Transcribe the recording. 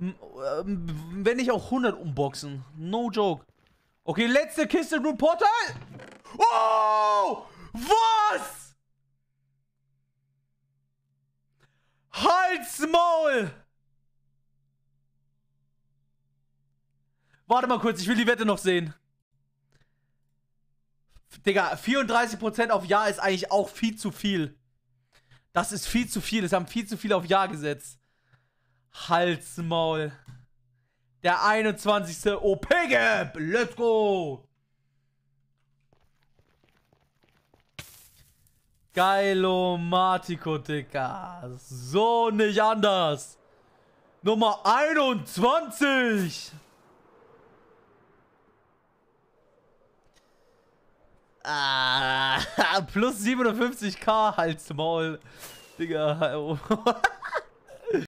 Ähm, wenn nicht auch 100 unboxen. No joke. Okay, letzte Kiste Root Portal. Oh! Was? Halt's Maul! Warte mal kurz, ich will die Wette noch sehen. Digga, 34% auf Ja ist eigentlich auch viel zu viel. Das ist viel zu viel. Es haben viel zu viel auf Ja gesetzt. Halsmaul. Der 21. OP-Gap. E Let's go. Geilomatico, Digga. So nicht anders. Nummer 21. Ah, plus 57k, Halsmaul. Digga. Oh.